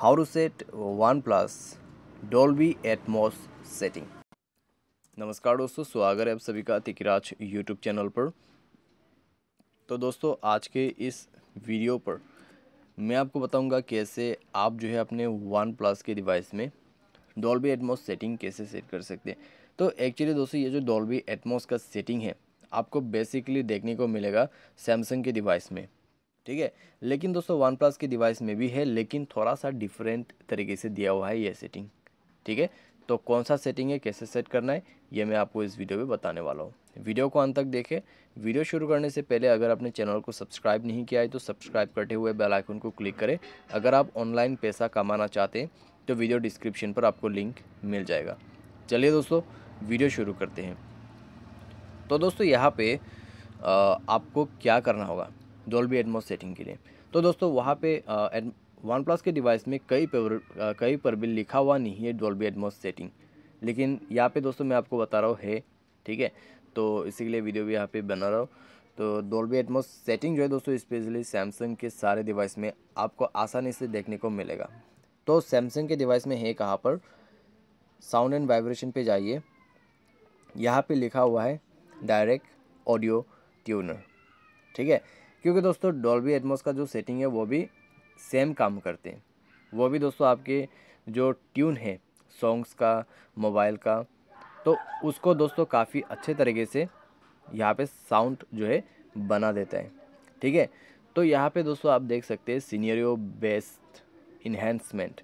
how to set OnePlus Dolby Atmos setting. नमस्कार दोस्तों स्वागत है आप सभी का तिकराज YouTube चैनल पर तो दोस्तों आज के इस वीडियो पर मैं आपको बताऊंगा कैसे आप जो है अपने वन प्लस के डिवाइस में डॉल्बी एटमोस सेटिंग कैसे सेट कर सकते हैं तो एक्चुअली दोस्तों ये जो डॉल्बी एटमोस का सेटिंग है आपको बेसिकली देखने को मिलेगा सैमसंग के डिवाइस में ठीक है लेकिन दोस्तों वन प्लस के डिवाइस में भी है लेकिन थोड़ा सा डिफरेंट तरीके से दिया हुआ है ये सेटिंग ठीक है तो कौन सा सेटिंग है कैसे सेट करना है ये मैं आपको इस वीडियो में बताने वाला हूँ वीडियो को अंत तक देखें वीडियो शुरू करने से पहले अगर आपने चैनल को सब्सक्राइब नहीं किया है तो सब्सक्राइब करते हुए बेल आइकन को क्लिक करें अगर आप ऑनलाइन पैसा कमाना चाहते हैं तो वीडियो डिस्क्रिप्शन पर आपको लिंक मिल जाएगा चलिए दोस्तों वीडियो शुरू करते हैं तो दोस्तों यहाँ पे आपको क्या करना होगा डोल्बी एडमोस सेटिंग के लिए तो दोस्तों वहाँ पे वन प्लस के डिवाइस में कई पर कई पर भी लिखा हुआ नहीं है डोल्बी एडमोस सेटिंग लेकिन यहाँ पे दोस्तों मैं आपको बता रहा हूँ है ठीक है तो इसी के लिए वीडियो भी यहाँ पे बना रहा हूँ तो डोल्बी एटमोस सेटिंग जो है दोस्तों स्पेशली सैमसंग के सारे डिवाइस में आपको आसानी से देखने को मिलेगा तो सैमसंग के डिवाइस में है कहाँ पर साउंड एंड वाइब्रेशन पे जाइए यहाँ पे लिखा हुआ है डायरेक्ट ऑडियो ट्यूनर ठीक है क्योंकि दोस्तों डॉल्बी एटमोस का जो सेटिंग है वो भी सेम काम करते हैं वो भी दोस्तों आपके जो ट्यून है सॉन्ग्स का मोबाइल का तो उसको दोस्तों काफ़ी अच्छे तरीके से यहाँ पे साउंड जो है बना देता है ठीक है तो यहाँ पे दोस्तों आप देख सकते हैं scenario based enhancement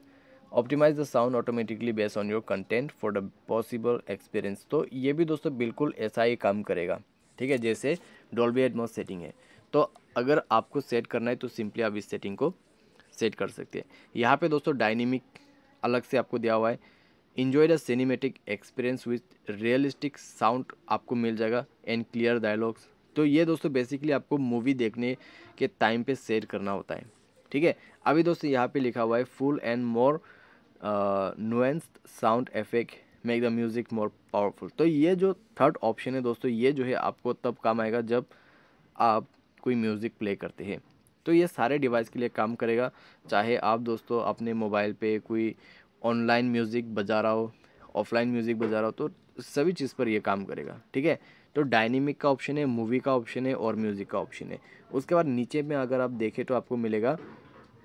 optimize the sound automatically based on your content for the possible experience तो ये भी दोस्तों बिल्कुल ऐसा ही काम करेगा ठीक है जैसे डोल्बी एटमोस सेटिंग है तो अगर आपको सेट करना है तो सिंपली आप इस सेटिंग को सेट कर सकते हैं यहाँ पे दोस्तों डायनेमिक अलग से आपको दिया हुआ है enjoy the cinematic experience with realistic sound आपको मिल जाएगा एंड क्लियर डायलॉग्स तो ये दोस्तों बेसिकली आपको मूवी देखने के टाइम पे सेट करना होता है ठीक है अभी दोस्तों यहाँ पे लिखा हुआ है full and more nuanced sound effect make the music more powerful तो ये जो थर्ड ऑप्शन है दोस्तों ये जो है आपको तब काम आएगा जब आप कोई म्यूज़िक प्ले करते हैं तो ये सारे डिवाइस के लिए काम करेगा चाहे आप दोस्तों अपने मोबाइल पे कोई ऑनलाइन म्यूज़िक बजा रहा हो ऑफलाइन म्यूज़िक बजा रहा हो तो सभी चीज़ पर ये काम करेगा ठीक है तो डायनेमिक का ऑप्शन है मूवी का ऑप्शन है और म्यूज़िक का ऑप्शन है उसके बाद नीचे में अगर आप देखें तो आपको मिलेगा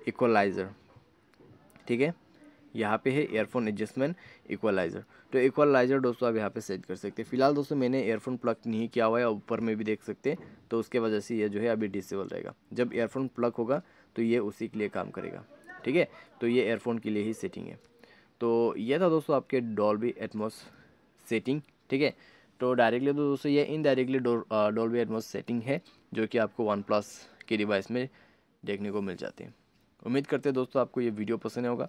इक्वलाइज़र ठीक है यहाँ पे है एयरफोन एडजस्टमेंट इक्वलाइज़र तो इक्वलाइज़र दोस्तों आप यहाँ पे सेट कर सकते हैं फिलहाल दोस्तों मैंने एयरफोन प्लग नहीं किया हुआ है ऊपर में भी देख सकते हैं तो उसके वजह से ये जो है अभी डिसेबल रहेगा जब एयरफोन प्लग होगा तो ये उसी के लिए काम करेगा ठीक है तो ये एयरफोन के लिए ही सेटिंग है तो यह था दोस्तों आपके डॉल एटमोस सेटिंग ठीक है तो डायरेक्टली तो दोस्तों ये इनडायरेक्टली डॉल्बी एटमोस सेटिंग है जो कि आपको वन प्लस के डिवाइस में देखने को मिल जाती है उम्मीद करते हैं दोस्तों आपको ये वीडियो पसंद होगा